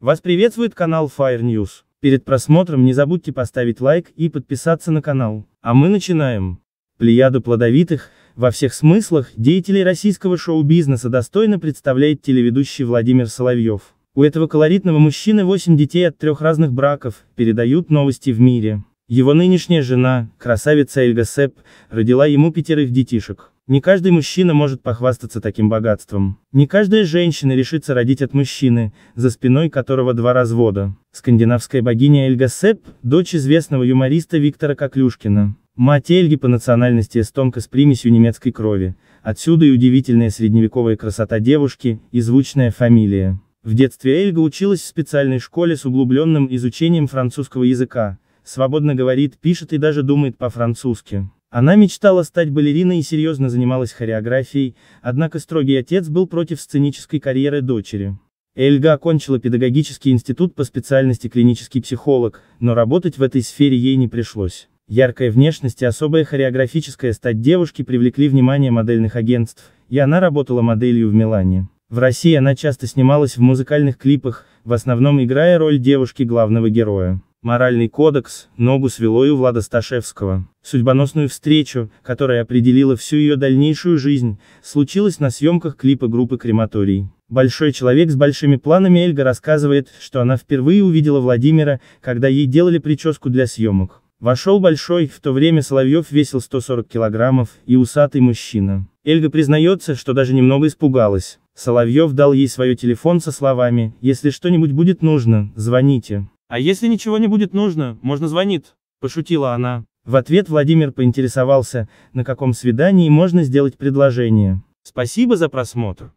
Вас приветствует канал Fire News. Перед просмотром не забудьте поставить лайк и подписаться на канал. А мы начинаем. Плеяду плодовитых, во всех смыслах, деятелей российского шоу-бизнеса достойно представляет телеведущий Владимир Соловьев. У этого колоритного мужчины 8 детей от трех разных браков, передают новости в мире. Его нынешняя жена, красавица Эльга Сеп, родила ему пятерых детишек. Не каждый мужчина может похвастаться таким богатством. Не каждая женщина решится родить от мужчины, за спиной которого два развода. Скандинавская богиня Эльга Сеп, дочь известного юмориста Виктора Коклюшкина. Мать Эльги по национальности эстонка с примесью немецкой крови. Отсюда и удивительная средневековая красота девушки, и звучная фамилия. В детстве Эльга училась в специальной школе с углубленным изучением французского языка, свободно говорит, пишет и даже думает по-французски. Она мечтала стать балериной и серьезно занималась хореографией, однако строгий отец был против сценической карьеры дочери. Эльга окончила педагогический институт по специальности клинический психолог, но работать в этой сфере ей не пришлось. Яркая внешность и особая хореографическая стать девушки привлекли внимание модельных агентств, и она работала моделью в Милане. В России она часто снималась в музыкальных клипах, в основном играя роль девушки главного героя. Моральный кодекс, ногу свело и у Влада Сташевского. Судьбоносную встречу, которая определила всю ее дальнейшую жизнь, случилась на съемках клипа группы «Крематорий». Большой человек с большими планами Эльга рассказывает, что она впервые увидела Владимира, когда ей делали прическу для съемок. Вошел большой, в то время Соловьев весил 140 килограммов, и усатый мужчина. Эльга признается, что даже немного испугалась. Соловьев дал ей свой телефон со словами «Если что-нибудь будет нужно, звоните». А если ничего не будет нужно, можно звонит, пошутила она. В ответ Владимир поинтересовался, на каком свидании можно сделать предложение. Спасибо за просмотр.